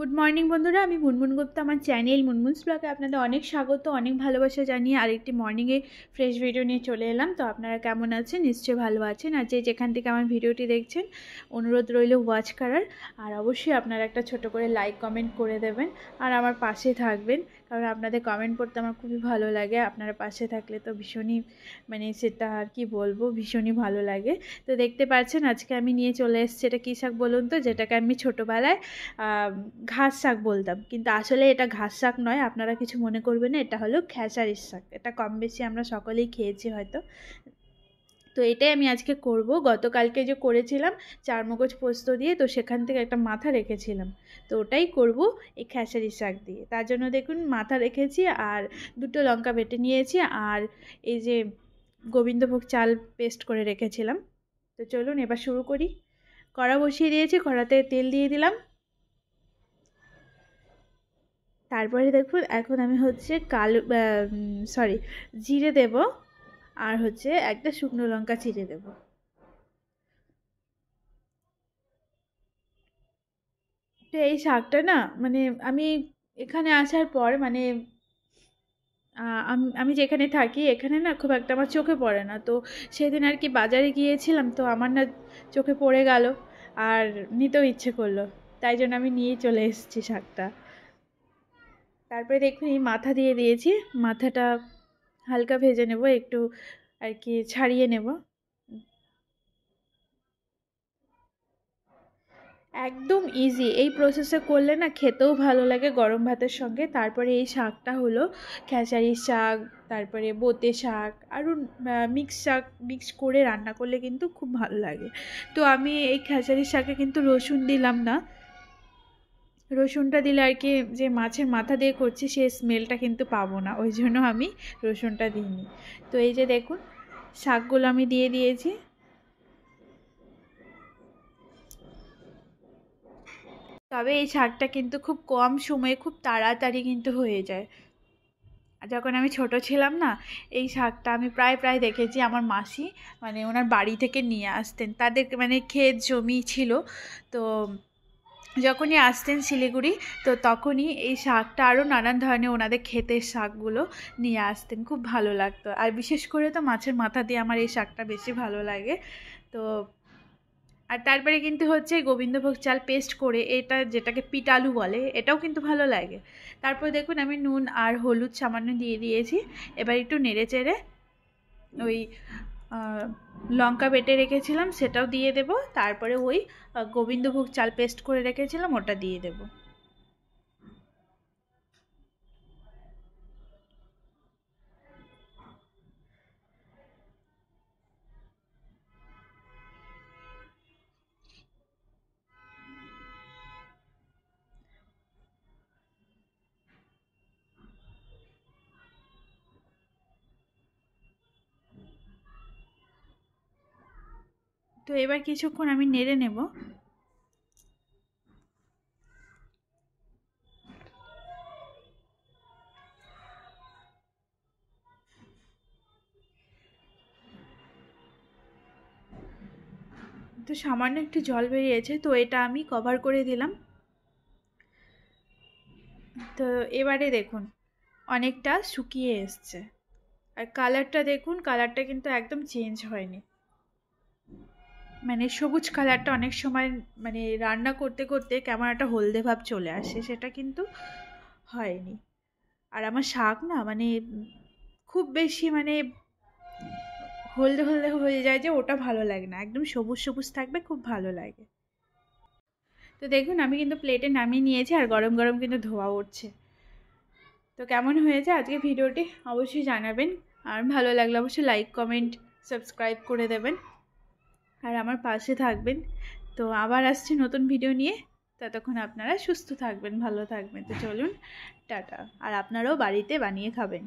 good morning বন্ধুরা আমি মুনমুন গুপ্তা আমার চ্যানেল মুনমুনস ব্লগে আপনাদের অনেক স্বাগত অনেক ভালোবাসা জানিয়ে আরেকটি মর্নিংয়ে ফ্রেশ ভিডিও নিয়ে চলে এলাম তো আপনারা কেমন আছেন নিশ্চয়ই ভালো আছেন আর যে যেখান থেকে আমার ভিডিওটি দেখছেন অনুরোধ রইল ওয়াচ করার আর অবশ্যই আপনারা একটা ছোট করে লাইক কমেন্ট করে দেবেন আর আমার পাশে থাকবেন কারণ আপনাদের কমেন্ট পড়তে আমার খুবই ভালো লাগে আপনারা পাশে থাকলে তো ভীষণই মানে সেটা আর কি বলবো ভীষণই ভালো লাগে তো দেখতে পাচ্ছেন আজকে আমি নিয়ে চলে এসছি এটা কী শাক বলুন তো যেটাকে আমি ছোটোবেলায় ঘাস শাক বলতাম কিন্তু আসলে এটা ঘাস শাক নয় আপনারা কিছু মনে করবেন না এটা হলো খেসারির শাক এটা কম বেশি আমরা সকলেই খেয়েছি হয়তো তো এটাই আমি আজকে করব গতকালকে যে করেছিলাম চার মগজ পোস্ত দিয়ে তো সেখান থেকে একটা মাথা রেখেছিলাম তো ওটাই করব এই খেসারি শাক দিয়ে তার জন্য দেখুন মাথা রেখেছি আর দুটো লঙ্কা বেটে নিয়েছি আর এই যে গোবিন্দভোগ চাল পেস্ট করে রেখেছিলাম তো চলুন এবার শুরু করি কড়া বসিয়ে দিয়েছি কড়াতে তেল দিয়ে দিলাম তারপরে দেখুন এখন আমি হচ্ছে কালো সরি জিরে দেব আর হচ্ছে একটা শুকনো লঙ্কা চিরে দেব তো এই শাকটা না মানে আমি এখানে আসার পর মানে আমি যেখানে থাকি এখানে না খুব একটা আমার চোখে পড়ে না তো সেদিন আর কি বাজারে গিয়েছিলাম তো আমার না চোখে পড়ে গেল আর নিতেও ইচ্ছে করলো তাই জন্য আমি নিয়ে চলে এসেছি শাকটা তারপরে দেখুন এই মাথা দিয়ে দিয়েছি মাথাটা হালকা ভেজে নেব একটু আর কি ছাড়িয়ে নেব একদম ইজি এই প্রসেসে করলে না খেতেও ভালো লাগে গরম ভাতের সঙ্গে তারপরে এই শাকটা হলো খেসারির শাক তারপরে বোতে শাক আরও মিক্স শাক মিক্স করে রান্না করলে কিন্তু খুব ভালো লাগে তো আমি এই খেসারির শাকে কিন্তু রসুন দিলাম না রসুনটা দিলে আর কি যে মাছের মাথা দিয়ে করছি সে স্মেলটা কিন্তু পাবো না ওই জন্য আমি রসুনটা দিইনি তো এই যে দেখুন শাকগুলো আমি দিয়ে দিয়েছি তবে এই শাকটা কিন্তু খুব কম সময়ে খুব তাড়াতাড়ি কিন্তু হয়ে যায় যখন আমি ছোট ছিলাম না এই শাকটা আমি প্রায় প্রায় দেখেছি আমার মাসি মানে ওনার বাড়ি থেকে নিয়ে আসতেন তাদের মানে ক্ষেত জমি ছিল তো যখনই আসতেন শিলিগুড়ি তো তখনই এই শাকটা আরও নানান ধরনের ওনাদের ক্ষেতের শাকগুলো নিয়ে আসতেন খুব ভালো লাগতো আর বিশেষ করে তো মাছের মাথা দিয়ে আমার এই শাকটা বেশি ভালো লাগে তো আর তারপরে কিন্তু হচ্ছে গোবিন্দভোগ চাল পেস্ট করে এটা যেটাকে পিটালু বলে এটাও কিন্তু ভালো লাগে তারপর দেখুন আমি নুন আর হলুদ সামান্য দিয়ে দিয়েছি এবার একটু নেড়ে চেড়ে ওই লঙ্কা বেটে রেখেছিলাম সেটাও দিয়ে দেব তারপরে ওই গোবিন্দভোগ চাল পেস্ট করে রেখেছিলাম ওটা দিয়ে দেবো তো এবার কিছুক্ষণ আমি নেড়ে নেব তো সামান্য একটু জল বেরিয়েছে তো এটা আমি কভার করে দিলাম তো এবারে দেখুন অনেকটা শুকিয়ে এসছে আর কালারটা দেখুন কালারটা কিন্তু একদম চেঞ্জ হয়নি মানে সবুজ কালারটা অনেক সময় মানে রান্না করতে করতে কেমন একটা হলদে ভাব চলে আসে সেটা কিন্তু হয়নি আর আমার শাক না মানে খুব বেশি মানে হলদে হলদে হয়ে যায় যে ওটা ভালো লাগে না একদম সবুজ সবুজ থাকবে খুব ভালো লাগে তো দেখুন আমি কিন্তু প্লেটে নামিয়ে নিয়েছি আর গরম গরম কিন্তু ধোয়া উঠছে তো কেমন হয়েছে আজকে ভিডিওটি অবশ্যই জানাবেন আর ভালো লাগলে অবশ্যই লাইক কমেন্ট সাবস্ক্রাইব করে দেবেন আর আমার পাশে থাকবেন তো আবার আসছি নতুন ভিডিও নিয়ে ততক্ষণ আপনারা সুস্থ থাকবেন ভালো থাকবেন তো চলুন টাটা আর আপনারাও বাড়িতে বানিয়ে খাবেন